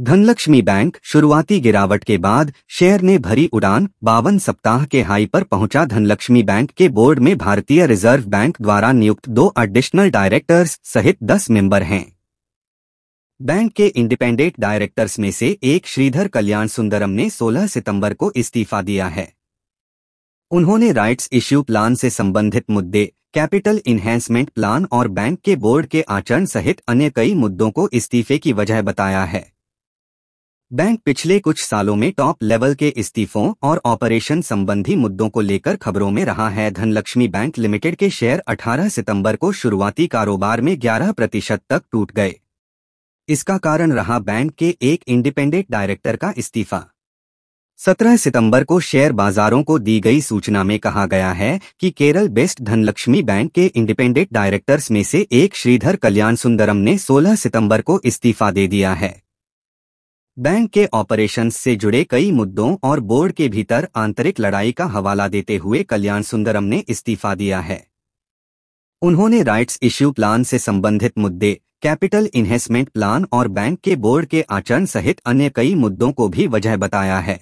Dhanlaxmi bank शुरुआती गिरावट के बाद शेयर ने भरी उड़ान बावन सप्ताह के हाई पर पहुंचा धनलक्ष्मी बैंक के बोर्ड में भारतीय रिजर्व बैंक द्वारा नियुक्त दो एडिशनल डायरेक्टर्स सहित दस मेंबर हैं बैंक के इंडिपेंडेंट डायरेक्टर्स में से एक श्रीधर कल्याण सुंदरम ने 16 सितंबर को इस्तीफा दिया है उन्होंने राइट्स इश्यू प्लान से संबंधित मुद्दे कैपिटल इन्हेंसमेंट प्लान और बैंक के बोर्ड के आचरण सहित अन्य कई मुद्दों को इस्तीफे की वजह बताया है बैंक पिछले कुछ सालों में टॉप लेवल के इस्तीफों और ऑपरेशन संबंधी मुद्दों को लेकर खबरों में रहा है धनलक्ष्मी बैंक लिमिटेड के शेयर 18 सितंबर को शुरुआती कारोबार में 11 प्रतिशत तक टूट गए इसका कारण रहा बैंक के एक इंडिपेंडेंट डायरेक्टर का इस्तीफा 17 सितंबर को शेयर बाजारों को दी गई सूचना में कहा गया है कि केरल बेस्ट धनलक्ष्मी बैंक के इंडिपेंडेंट डायरेक्टर्स में से एक श्रीधर कल्याण सुंदरम ने 16 सितंबर को इस्तीफा दे दिया है बैंक के ऑपरेशन से जुड़े कई मुद्दों और बोर्ड के भीतर आंतरिक लड़ाई का हवाला देते हुए कल्याण सुंदरम ने इस्तीफा दिया है उन्होंने राइट्स इश्यू प्लान से संबंधित मुद्दे कैपिटल इन्वेस्टमेंट प्लान और बैंक के बोर्ड के आचरण सहित अन्य कई मुद्दों को भी वजह बताया है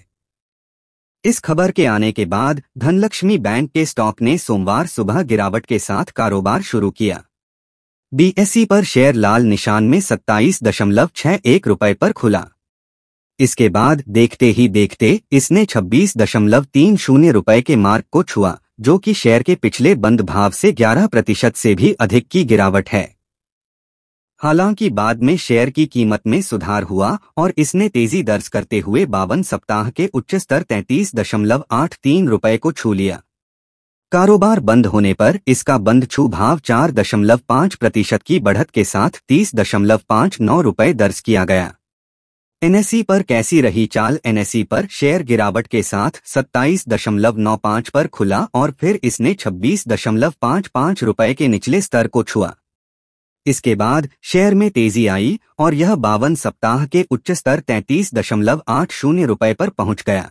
इस खबर के आने के बाद धनलक्ष्मी बैंक के स्टॉक ने सोमवार सुबह गिरावट के साथ कारोबार शुरू किया बीएसई पर शेयर लाल निशान में सत्ताईस दशमलव छह एक रुपये पर खुला इसके बाद देखते ही देखते इसने छब्बीस दशमलव तीन शून्य रुपए के मार्क को छुआ जो कि शेयर के पिछले बंद भाव से 11 प्रतिशत से भी अधिक की गिरावट है हालांकि बाद में शेयर की कीमत में सुधार हुआ और इसने तेजी दर्ज करते हुए बावन सप्ताह के उच्च स्तर तैंतीस दशमलव आठ तीन रुपए को छू लिया कारोबार बंद होने पर इसका बंद छू भाव चार दशमलव पाँच प्रतिशत की बढ़त के साथ तीस दशमलव पाँच नौ रुपये दर्ज किया गया एनएसई पर कैसी रही चाल एनएसई पर शेयर गिरावट के साथ 27.95 पर खुला और फिर इसने 26.55 रुपए के निचले स्तर को छुआ इसके बाद शेयर में तेजी आई और यह बावन सप्ताह के उच्च स्तर 33.80 रुपए पर पहुंच गया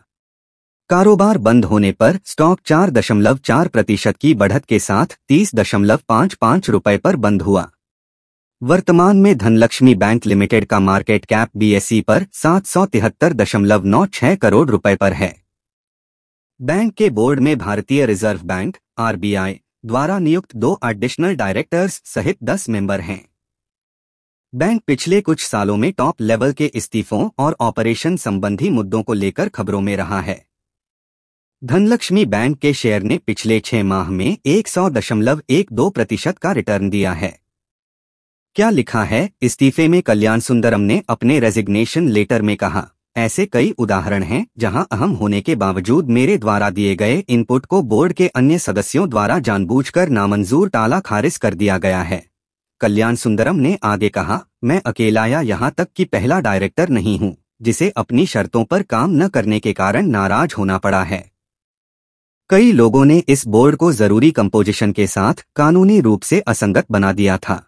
कारोबार बंद होने पर स्टॉक 4.4 प्रतिशत की बढ़त के साथ 30.55 रुपए पर बंद हुआ वर्तमान में धनलक्ष्मी बैंक लिमिटेड का मार्केट कैप बीएसई पर सात सौ तिहत्तर दशमलव नौ छह करोड़ रुपए पर है बैंक के बोर्ड में भारतीय रिजर्व बैंक आरबीआई द्वारा नियुक्त दो एडिशनल डायरेक्टर्स सहित दस मेंबर हैं बैंक पिछले कुछ सालों में टॉप लेवल के इस्तीफों और ऑपरेशन संबंधी मुद्दों को लेकर खबरों में रहा है धनलक्ष्मी बैंक के शेयर ने पिछले छह माह में एक सौ दशमलव एक दो प्रतिशत का रिटर्न दिया है क्या लिखा है इस्तीफे में कल्याण सुंदरम ने अपने रेजिग्नेशन लेटर में कहा ऐसे कई उदाहरण हैं जहां अहम होने के बावजूद मेरे द्वारा दिए गए इनपुट को बोर्ड के अन्य सदस्यों द्वारा जानबूझकर नामंजूर ताला खारिज कर दिया गया है कल्याण सुंदरम ने आगे कहा मैं अकेला या यहाँ तक कि पहला डायरेक्टर नहीं हूँ जिसे अपनी शर्तों पर काम न करने के कारण नाराज होना पड़ा है कई लोगों ने इस बोर्ड को जरूरी कंपोजिशन के साथ कानूनी रूप से असंगत बना दिया था